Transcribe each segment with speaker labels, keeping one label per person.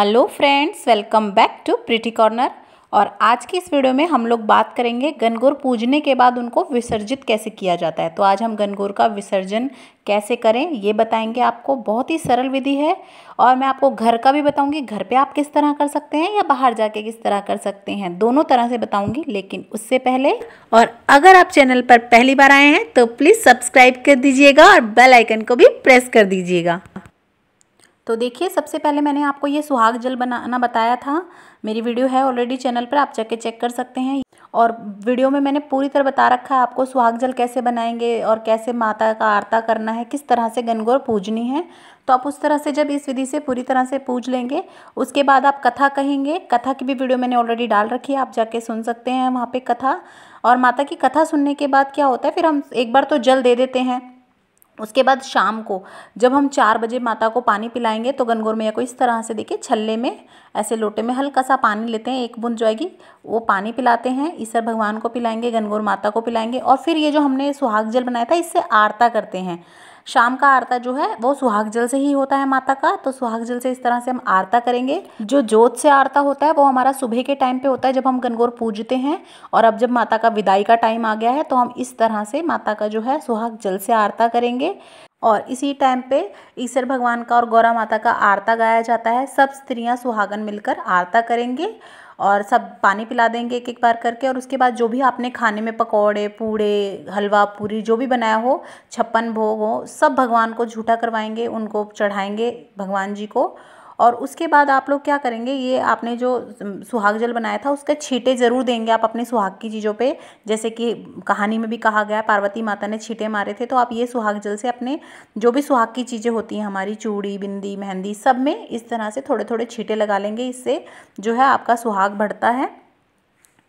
Speaker 1: hello friends welcome back to pretty corner और आज की इस वीडियो में हम लोग बात करेंगे गनगौर पूजने के बाद उनको विसर्जित कैसे किया जाता है तो आज हम गनगौर का विसर्जन कैसे करें ये बताएंगे आपको बहुत ही सरल विधि है और मैं आपको घर का भी बताऊंगी घर पे आप किस तरह कर सकते हैं या बाहर जाके किस तरह कर सकते हैं दोनों तरह से बताऊंगी लेकिन उससे पहले और अगर आप चैनल पर पहली बार आए हैं तो प्लीज़ सब्सक्राइब कर दीजिएगा और बेलाइकन को भी प्रेस कर दीजिएगा तो देखिए सबसे पहले मैंने आपको ये सुहाग जल बनाना बताया था मेरी वीडियो है ऑलरेडी चैनल पर आप जाके चेक कर सकते हैं और वीडियो में मैंने पूरी तरह बता रखा है आपको सुहाग जल कैसे बनाएंगे और कैसे माता का आरता करना है किस तरह से गनगौर पूजनी है तो आप उस तरह से जब इस विधि से पूरी तरह से पूज लेंगे उसके बाद आप कथा कहेंगे कथा की भी वीडियो मैंने ऑलरेडी डाल रखी है आप जाके सुन सकते हैं वहाँ पर कथा और माता की कथा सुनने के बाद क्या होता है फिर हम एक बार तो जल दे देते हैं उसके बाद शाम को जब हम चार बजे माता को पानी पिलाएंगे तो गनगौर मैया को इस तरह से देखिए छल्ले में ऐसे लोटे में हल्का सा पानी लेते हैं एक बूंद जो आएगी वो पानी पिलाते हैं ईश्वर भगवान को पिलाएंगे गनगौर माता को पिलाएंगे और फिर ये जो हमने सुहाग जल बनाया था इससे आरता करते हैं शाम का आरता जो है वो सुहाग जल से ही होता है माता का तो सुहाग जल से इस तरह से हम आरता करेंगे जो जोत से आरता होता है वो हमारा सुबह के टाइम पे होता है जब हम गनगौर पूजते हैं और अब जब माता का विदाई का टाइम आ गया है तो हम इस तरह से माता का जो है सुहाग जल से आरता करेंगे और इसी टाइम पे ईश्वर भगवान का और गौरा माता का आरता गाया जाता है सब स्त्रियां सुहागन मिलकर आरता करेंगे और सब पानी पिला देंगे एक एक बार करके और उसके बाद जो भी आपने खाने में पकौड़े पूड़े हलवा पूरी जो भी बनाया हो छप्पन भोग हो सब भगवान को झूठा करवाएंगे उनको चढ़ाएंगे भगवान जी को और उसके बाद आप लोग क्या करेंगे ये आपने जो सुहाग जल बनाया था उसके छीटे ज़रूर देंगे आप अपने सुहाग की चीज़ों पे जैसे कि कहानी में भी कहा गया पार्वती माता ने छीटे मारे थे तो आप ये सुहाग जल से अपने जो भी सुहाग की चीज़ें होती हैं हमारी चूड़ी बिंदी मेहंदी सब में इस तरह से थोड़े थोड़े छीटे लगा लेंगे इससे जो है आपका सुहाग बढ़ता है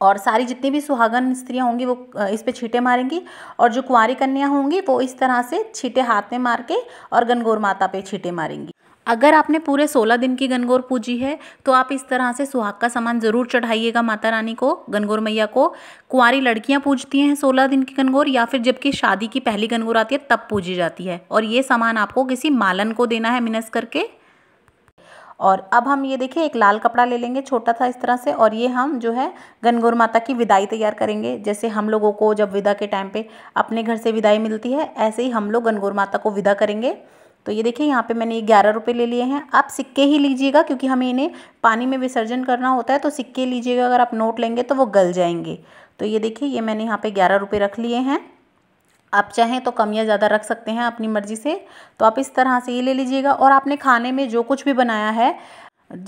Speaker 1: और सारी जितनी भी सुहागन स्त्रियां होंगी वो इस पे छीटे मारेंगी और जो कुंवारी कन्या होंगी वो इस तरह से छीटे हाथ में मार के और गनगौर माता पे छीटे मारेंगी अगर आपने पूरे सोलह दिन की गनगौर पूजी है तो आप इस तरह से सुहाग का सामान ज़रूर चढ़ाइएगा माता रानी को गनगौर मैया को कुंवारी लड़कियां पूजती हैं सोलह दिन की गनगौर या फिर जबकि शादी की पहली गनगौर आती है तब पूजी जाती है और ये सामान आपको किसी मालन को देना है मिनस करके और अब हम ये देखिए एक लाल कपड़ा ले लेंगे छोटा था इस तरह से और ये हम जो है गनगौर माता की विदाई तैयार करेंगे जैसे हम लोगों को जब विदा के टाइम पे अपने घर से विदाई मिलती है ऐसे ही हम लोग गनगौर माता को विदा करेंगे तो ये देखिए यहाँ पे मैंने ये ग्यारह रुपये ले लिए हैं आप सिक्के ही लीजिएगा क्योंकि हमें इन्हें पानी में विसर्जन करना होता है तो सिक्के लीजिएगा अगर आप नोट लेंगे तो वो गल जाएंगे तो ये देखिए ये मैंने यहाँ पे ग्यारह रुपये रख लिए हैं आप चाहें तो कम या ज़्यादा रख सकते हैं अपनी मर्ज़ी से तो आप इस तरह से ये ले लीजिएगा और आपने खाने में जो कुछ भी बनाया है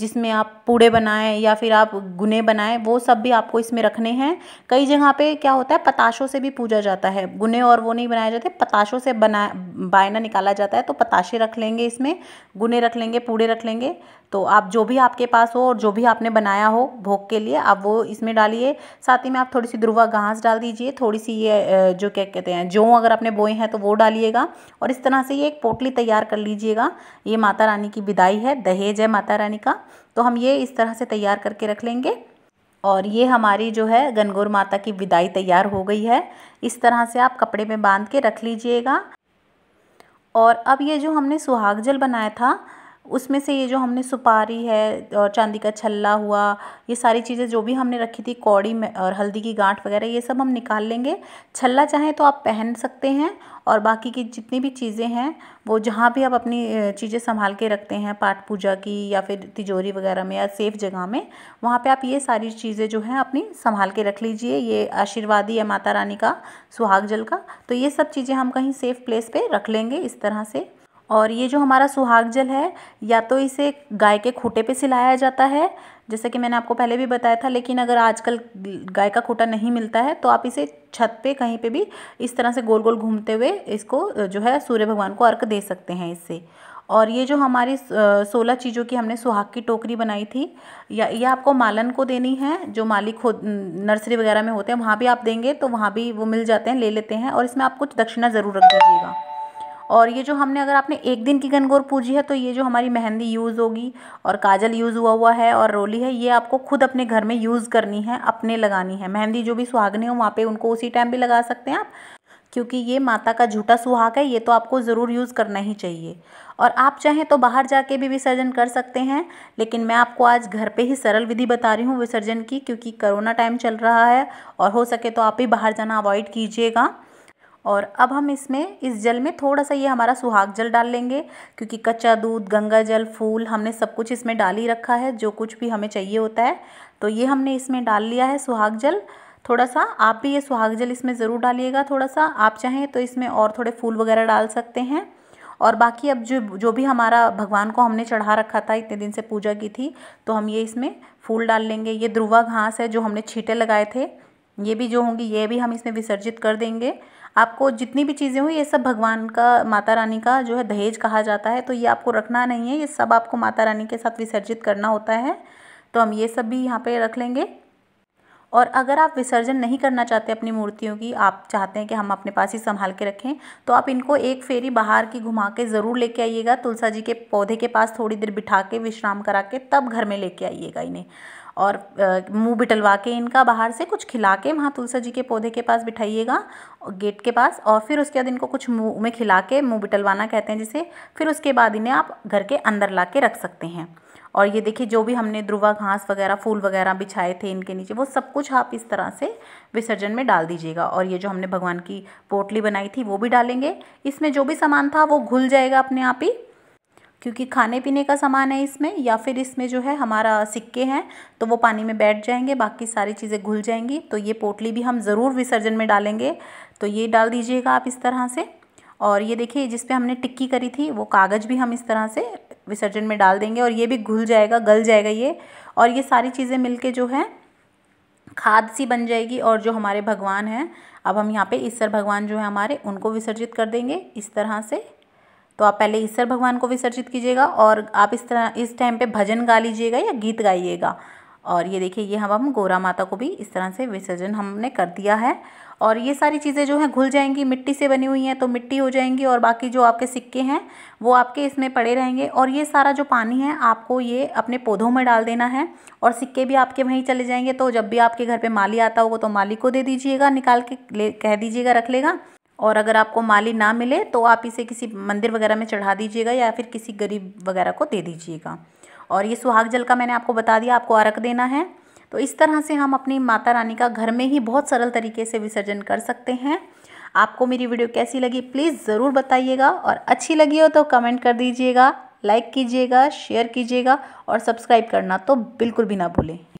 Speaker 1: जिसमें आप पूड़े बनाएं या फिर आप गुने बनाएं वो सब भी आपको इसमें रखने हैं कई जगह पे क्या होता है पताशों से भी पूजा जाता है गुने और वो नहीं बनाए जाते पताशों से बना बायना निकाला जाता है तो पताशे रख लेंगे इसमें गुने रख लेंगे पूड़े रख लेंगे तो आप जो भी आपके पास हो और जो भी आपने बनाया हो भोग के लिए आप वो इसमें डालिए साथ ही में आप थोड़ी सी ध्रुवा घास डाल दीजिए थोड़ी सी ये जो क्या कहते हैं जो अगर आपने बोए हैं तो वो डालिएगा और इस तरह से ये एक पोटली तैयार कर लीजिएगा ये माता रानी की विदाई है दहेज है माता रानी का होगा तो हम ये इस तरह से तैयार करके रख लेंगे और ये हमारी जो है गनगौर माता की विदाई तैयार हो गई है इस तरह से आप कपड़े में बांध के रख लीजिएगा और अब ये जो हमने सुहाग जल बनाया था उसमें से ये जो हमने सुपारी है और चांदी का छल्ला हुआ ये सारी चीज़ें जो भी हमने रखी थी कौड़ी में और हल्दी की गांठ वगैरह ये सब हम निकाल लेंगे छल्ला चाहें तो आप पहन सकते हैं और बाकी की जितनी भी चीज़ें हैं वो जहाँ भी आप अपनी चीज़ें संभाल के रखते हैं पाठ पूजा की या फिर तिजोरी वगैरह में या सेफ़ जगह में वहाँ पर आप ये सारी चीज़ें जो हैं अपनी संभाल के रख लीजिए ये आशीर्वादी या माता रानी का सुहाग जल का तो ये सब चीज़ें हम कहीं सेफ़ प्लेस पर रख लेंगे इस तरह से और ये जो हमारा सुहाग जल है या तो इसे गाय के खूटे पे सिलाया जाता है जैसे कि मैंने आपको पहले भी बताया था लेकिन अगर आजकल गाय का खूटा नहीं मिलता है तो आप इसे छत पे कहीं पे भी इस तरह से गोल गोल घूमते हुए इसको जो है सूर्य भगवान को अर्क दे सकते हैं इससे और ये जो हमारी सोलह चीज़ों की हमने सुहाग की टोकरी बनाई थी या ये आपको मालन को देनी है जो मालिक हो नर्सरी वगैरह में होते हैं वहाँ भी आप देंगे तो वहाँ भी वो मिल जाते हैं ले लेते हैं और इसमें आप कुछ दक्षिणा ज़रूर रख दीजिएगा और ये जो हमने अगर आपने एक दिन की गनगौर पूजी है तो ये जो हमारी मेहंदी यूज़ होगी और काजल यूज़ हुआ हुआ है और रोली है ये आपको खुद अपने घर में यूज़ करनी है अपने लगानी है मेहंदी जो भी सुहागने हो वहाँ पर उनको उसी टाइम भी लगा सकते हैं आप क्योंकि ये माता का झूठा सुहाग है ये तो आपको ज़रूर यूज़ करना ही चाहिए और आप चाहें तो बाहर जाके भी विसर्जन कर सकते हैं लेकिन मैं आपको आज घर पे ही सरल विधि बता रही हूँ विसर्जन की क्योंकि कोरोना टाइम चल रहा है और हो सके तो आप ही बाहर जाना अवॉइड कीजिएगा और अब हम इसमें इस जल में थोड़ा सा ये हमारा सुहाग जल डाल लेंगे क्योंकि कच्चा दूध गंगा जल फूल हमने सब कुछ इसमें डाल ही रखा है जो कुछ भी हमें चाहिए होता है तो ये हमने इसमें डाल लिया है सुहाग जल थोड़ा सा आप भी ये सुहाग जल इसमें ज़रूर डालिएगा थोड़ा सा आप चाहें तो इसमें और थोड़े फूल वगैरह डाल सकते हैं और बाकी अब जो जो भी हमारा भगवान को हमने चढ़ा रखा था इतने दिन से पूजा की थी तो हम ये इसमें फूल डाल लेंगे ये ध्रुवा घास है जो हमने छीटे लगाए थे ये भी जो होंगी ये भी हम इसमें विसर्जित कर देंगे आपको जितनी भी चीज़ें हुई ये सब भगवान का माता रानी का जो है दहेज कहा जाता है तो ये आपको रखना नहीं है ये सब आपको माता रानी के साथ विसर्जित करना होता है तो हम ये सब भी यहाँ पे रख लेंगे और अगर आप विसर्जन नहीं करना चाहते अपनी मूर्तियों की आप चाहते हैं कि हम अपने पास ही संभाल के रखें तो आप इनको एक फेरी बाहर की घुमा के ज़रूर लेके आइएगा तुलसा जी के पौधे के पास थोड़ी देर बिठा के विश्राम करा के तब घर में लेके आइएगा इन्हें और मुंह बिटलवा के इनका बाहर से कुछ खिला के वहाँ तुलसा जी के पौधे के पास बिठाइएगा गेट के पास और फिर उसके बाद इनको कुछ मुँह में खिला के मुँह बिटलवाना कहते हैं जिसे फिर उसके बाद इन्हें आप घर के अंदर ला के रख सकते हैं और ये देखिए जो भी हमने ध्रुवा घास वगैरह फूल वगैरह बिछाए थे इनके नीचे वो सब कुछ आप इस तरह से विसर्जन में डाल दीजिएगा और ये जो हमने भगवान की पोटली बनाई थी वो भी डालेंगे इसमें जो भी सामान था वो घुल जाएगा अपने आप ही क्योंकि खाने पीने का सामान है इसमें या फिर इसमें जो है हमारा सिक्के हैं तो वो पानी में बैठ जाएंगे बाकी सारी चीज़ें घुल जाएंगी तो ये पोटली भी हम ज़रूर विसर्जन में डालेंगे तो ये डाल दीजिएगा आप इस तरह से और ये देखिए जिसपे हमने टिक्की करी थी वो कागज़ भी हम इस तरह से विसर्जन में डाल देंगे और ये भी घुल जाएगा गल जाएगा ये और ये सारी चीज़ें मिल जो है खाद सी बन जाएगी और जो हमारे भगवान हैं अब हम यहाँ पे ईश्वर भगवान जो है हमारे उनको विसर्जित कर देंगे इस तरह से तो आप पहले ईश्वर भगवान को विसर्जित कीजिएगा और आप इस तरह इस टाइम पे भजन गा लीजिएगा या गीत गाइएगा और ये देखिए ये हम हम गोरा माता को भी इस तरह से विसर्जन हमने कर दिया है और ये सारी चीज़ें जो हैं घुल जाएंगी मिट्टी से बनी हुई हैं तो मिट्टी हो जाएंगी और बाकी जो आपके सिक्के हैं वो आपके इसमें पड़े रहेंगे और ये सारा जो पानी है आपको ये अपने पौधों में डाल देना है और सिक्के भी आपके वहीं चले जाएंगे तो जब भी आपके घर पर माली आता होगा तो माली को दे दीजिएगा निकाल के ले कह दीजिएगा रख लेगा और अगर आपको माली ना मिले तो आप इसे किसी मंदिर वगैरह में चढ़ा दीजिएगा या फिर किसी गरीब वगैरह को दे दीजिएगा और ये सुहाग जल का मैंने आपको बता दिया आपको अर्घ देना है तो इस तरह से हम अपनी माता रानी का घर में ही बहुत सरल तरीके से विसर्जन कर सकते हैं आपको मेरी वीडियो कैसी लगी प्लीज़ ज़रूर बताइएगा और अच्छी लगी हो तो कमेंट कर दीजिएगा लाइक कीजिएगा शेयर कीजिएगा और सब्सक्राइब करना तो बिल्कुल भी ना भूलें